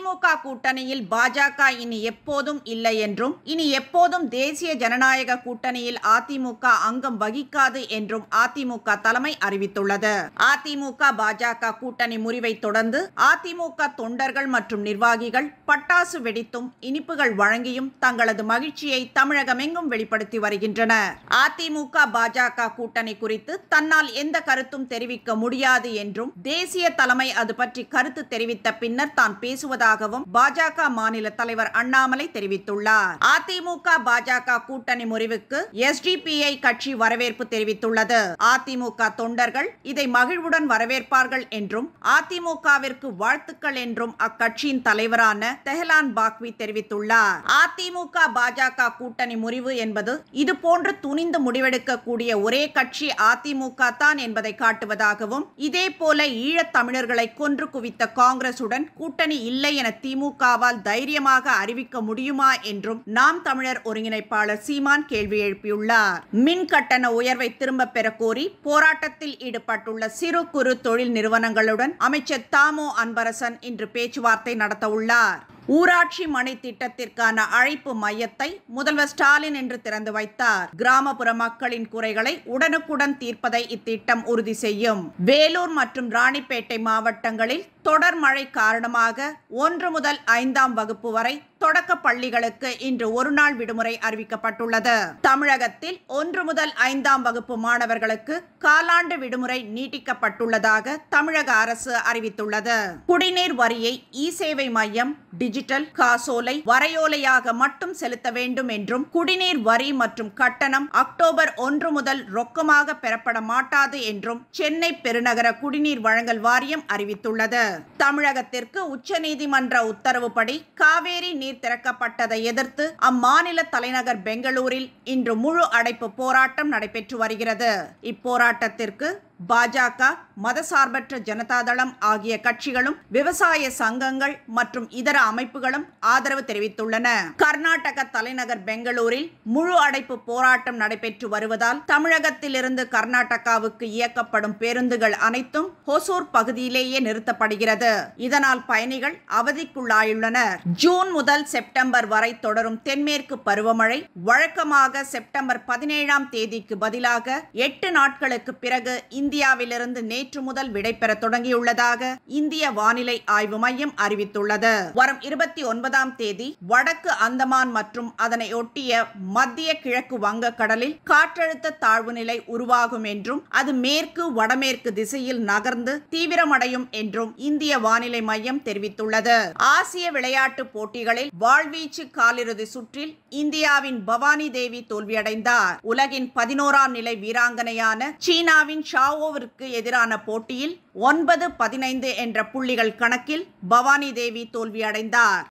அதிமுக கூட்டணியில் பாஜக இனி எப்போதும் இல்லை என்றும் இனி எப்போதும் தேசிய ஜனநாயக கூட்டணியில் அதிமுக அங்கம் வகிக்காது என்றும் அதிமுக தலைமை அறிவித்துள்ளது அதிமுக பாஜக கூட்டணி முறிவை தொடர்ந்து அதிமுக தொண்டர்கள் மற்றும் நிர்வாகிகள் பட்டாசு வெடித்தும் இனிப்புகள் வழங்கியும் தங்களது மகிழ்ச்சியை தமிழகமெங்கும் வெளிப்படுத்தி வருகின்றனர் அதிமுக பாஜக கூட்டணி குறித்து தன்னால் எந்த கருத்தும் தெரிவிக்க முடியாது என்றும் தேசிய தலைமை அது பற்றி கருத்து தெரிவித்த பின்னர் தான் பேசுவதாக இருப்பதாகவும் பாஜக மாநில தலைவர் அண்ணாமலை தெரிவித்துள்ளார் அதிமுக பாஜக கூட்டணி முறிவுக்கு எஸ்டிபிஐ கட்சி வரவேற்பு தெரிவித்துள்ளது அதிமுக தொண்டர்கள் இதை மகிழ்வுடன் வரவேற்பார்கள் என்றும் அதிமுகவிற்கு வாழ்த்துக்கள் என்றும் அக்கட்சியின் தலைவரான தெஹலான் பாக்வி தெரிவித்துள்ளார் அதிமுக பாஜக கூட்டணி முறிவு என்பது இது போன்று துணிந்து முடிவெடுக்கக்கூடிய ஒரே கட்சி அதிமுக தான் என்பதை காட்டுவதாகவும் இதே போல ஈழத் தமிழர்களை கொன்று குவித்த காங்கிரசுடன் கூட்டணி இல்லை இல்லை என திமுகவால் தைரியமாக அறிவிக்க முடியுமா என்றும் நாம் தமிழர் ஒருங்கிணைப்பாளர் சீமான் கேள்வி எழுப்பியுள்ளார் மின் கட்டண உயர்வை திரும்ப பெற கோரி போராட்டத்தில் ஈடுபட்டுள்ள சிறு குறு தொழில் நிறுவனங்களுடன் அமைச்சர் தாமோ அன்பரசன் இன்று பேச்சுவார்த்தை நடத்த உள்ளார் ஊராட்சி மனை திட்டத்திற்கான அழைப்பு மையத்தை முதல்வர் ஸ்டாலின் என்று திறந்து வைத்தார் கிராமப்புற மக்களின் குறைகளை உடனுக்குடன் தீர்ப்பதை இத்திட்டம் உறுதி செய்யும் வேலூர் மற்றும் ராணிப்பேட்டை மாவட்டங்களில் தொடர் மழை காரணமாக ஒன்று முதல் ஐந்தாம் வகுப்பு வரை தொடக்க பள்ளிகளுக்கு இன்று ஒருநாள் விடுமுறை அறிவிக்கப்பட்டுள்ளது தமிழகத்தில் ஒன்று முதல் ஐந்தாம் வகுப்பு மாணவர்களுக்கு காலாண்டு விடுமுறை நீட்டிக்கப்பட்டுள்ளதாக தமிழக அரசு அறிவித்துள்ளது குடிநீர் வரியை இ சேவை மையம் டிஜிட்டல் காசோலை வரையோலையாக மட்டும் செலுத்த வேண்டும் என்றும் குடிநீர் வரி மற்றும் கட்டணம் அக்டோபர் ஒன்று முதல் ரொக்கமாக பெறப்பட மாட்டாது என்றும் சென்னை பெருநகர குடிநீர் வழங்கல் வாரியம் அறிவித்துள்ளது தமிழகத்திற்கு உச்சநீதிமன்ற உத்தரவுப்படி காவேரி நீர் தண்ணீர் திறக்கப்பட்டதை எதிர்த்து அம்மாநில தலைநகர் பெங்களூரில் இன்று முழு அடைப்பு போராட்டம் நடைபெற்று வருகிறது இப்போராட்டத்திற்கு பாஜக மதசார்பற்ற ஜனதாதளம் ஆகிய கட்சிகளும் விவசாய சங்கங்கள் மற்றும் இதர அமைப்புகளும் ஆதரவு தெரிவித்துள்ளன கர்நாடக தலைநகர் பெங்களூரில் முழு அடைப்பு போராட்டம் நடைபெற்று வருவதால் தமிழகத்திலிருந்து கர்நாடகாவுக்கு இயக்கப்படும் பேருந்துகள் அனைத்தும் ஹொசூர் பகுதியிலேயே நிறுத்தப்படுகிறது இதனால் பயணிகள் அவதிக்குள்ளாயுள்ளனர் ஜூன் முதல் செப்டம்பர் வரை தொடரும் தென்மேற்கு பருவமழை வழக்கமாக செப்டம்பர் பதினேழாம் தேதிக்கு பதிலாக எட்டு நாட்களுக்கு பிறகு இந்த இந்தியாவிலிருந்து நேற்று முதல் விடைபெற தொடங்கியுள்ளதாக இந்திய வானிலை ஆய்வு மையம் அறிவித்துள்ளது வரும் இருபத்தி ஒன்பதாம் தேதி வடக்கு அந்தமான் மற்றும் அதனை ஒட்டிய மத்திய கிழக்கு வங்க கடலில் காற்றழுத்த தாழ்வு நிலை உருவாகும் என்றும் அது மேற்கு வடமேற்கு திசையில் நகர்ந்து தீவிரமடையும் என்றும் இந்திய வானிலை மையம் தெரிவித்துள்ளது ஆசிய விளையாட்டு போட்டிகளில் வாழ்வீச்சு காலிறுதி சுற்றில் இந்தியாவின் பவானி தேவி தோல்வியடைந்தார் உலகின் பதினோராம் நிலை வீராங்கனையான சீனாவின் ஷாவ் ஆர்ஓவிற்கு எதிரான போட்டியில் ஒன்பது பதினைந்து என்ற புள்ளிகள் கணக்கில் பவானி தேவி தோல்வியடைந்தார்